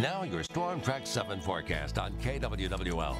Now your Storm Track 7 forecast on KWWL.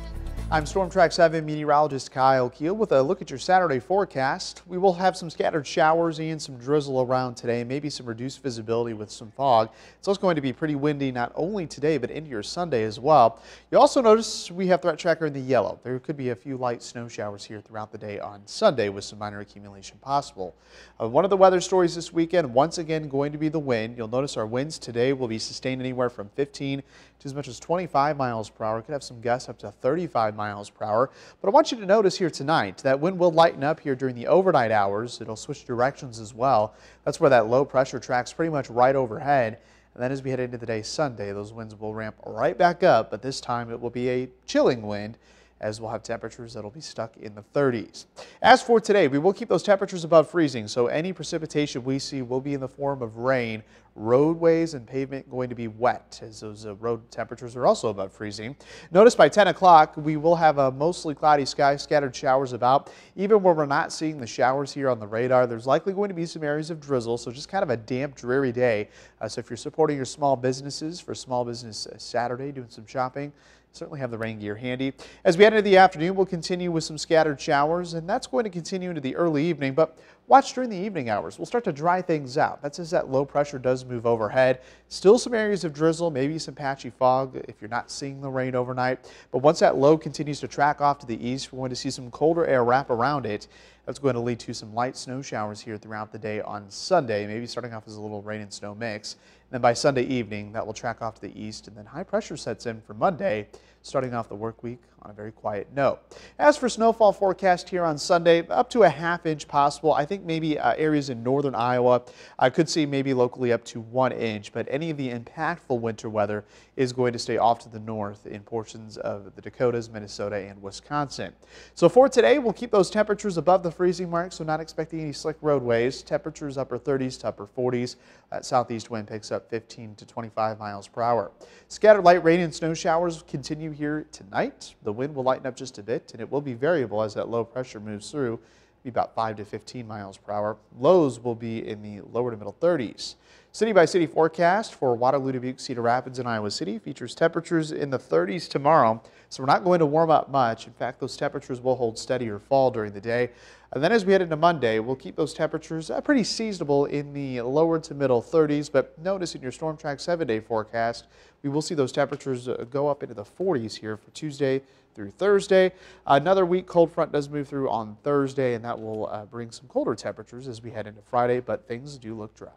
I'm Storm Track 7 meteorologist Kyle Keel with a look at your Saturday forecast. We will have some scattered showers and some drizzle around today, maybe some reduced visibility with some fog. It's also going to be pretty windy not only today but into your Sunday as well. You also notice we have threat tracker in the yellow. There could be a few light snow showers here throughout the day on Sunday with some minor accumulation possible. Uh, one of the weather stories this weekend, once again, going to be the wind. You'll notice our winds today will be sustained anywhere from 15 to as much as 25 miles per hour. Could have some gusts up to 35 miles per hour. But I want you to notice here tonight that wind will lighten up here during the overnight hours. It'll switch directions as well. That's where that low pressure tracks pretty much right overhead. And then as we head into the day Sunday, those winds will ramp right back up, but this time it will be a chilling wind as we'll have temperatures that'll be stuck in the 30s. As for today, we will keep those temperatures above freezing, so any precipitation we see will be in the form of rain. Roadways and pavement going to be wet as those uh, road temperatures are also above freezing. Notice by 10 o'clock, we will have a uh, mostly cloudy sky, scattered showers about. Even when we're not seeing the showers here on the radar, there's likely going to be some areas of drizzle, so just kind of a damp, dreary day. Uh, so if you're supporting your small businesses for Small Business uh, Saturday, doing some shopping, Certainly have the rain gear handy. As we head into the afternoon, we'll continue with some scattered showers, and that's going to continue into the early evening, but Watch during the evening hours. We'll start to dry things out. That's as that low pressure does move overhead. Still some areas of drizzle, maybe some patchy fog if you're not seeing the rain overnight. But once that low continues to track off to the east, we're going to see some colder air wrap around it. That's going to lead to some light snow showers here throughout the day on Sunday, maybe starting off as a little rain and snow mix. And then by Sunday evening, that will track off to the east, and then high pressure sets in for Monday, starting off the work week on a very quiet note. As for snowfall forecast here on Sunday, up to a half inch possible. I think think maybe uh, areas in northern Iowa I could see maybe locally up to one inch, but any of the impactful winter weather is going to stay off to the north in portions of the Dakotas, Minnesota, and Wisconsin. So for today, we'll keep those temperatures above the freezing mark, so not expecting any slick roadways. Temperatures upper 30s to upper 40s. That uh, southeast wind picks up 15 to 25 miles per hour. Scattered light rain and snow showers continue here tonight. The wind will lighten up just a bit, and it will be variable as that low pressure moves through be about 5 to 15 miles per hour. Lows will be in the lower to middle 30s. City by city forecast for Waterloo, Dubuque, Cedar Rapids, and Iowa City features temperatures in the 30s tomorrow. So we're not going to warm up much. In fact, those temperatures will hold steady or fall during the day. And then as we head into Monday, we'll keep those temperatures uh, pretty seasonable in the lower to middle 30s. But notice in your storm track seven day forecast, we will see those temperatures uh, go up into the 40s here for Tuesday through Thursday. Another weak cold front does move through on Thursday, and that will uh, bring some colder temperatures as we head into Friday, but things do look dry.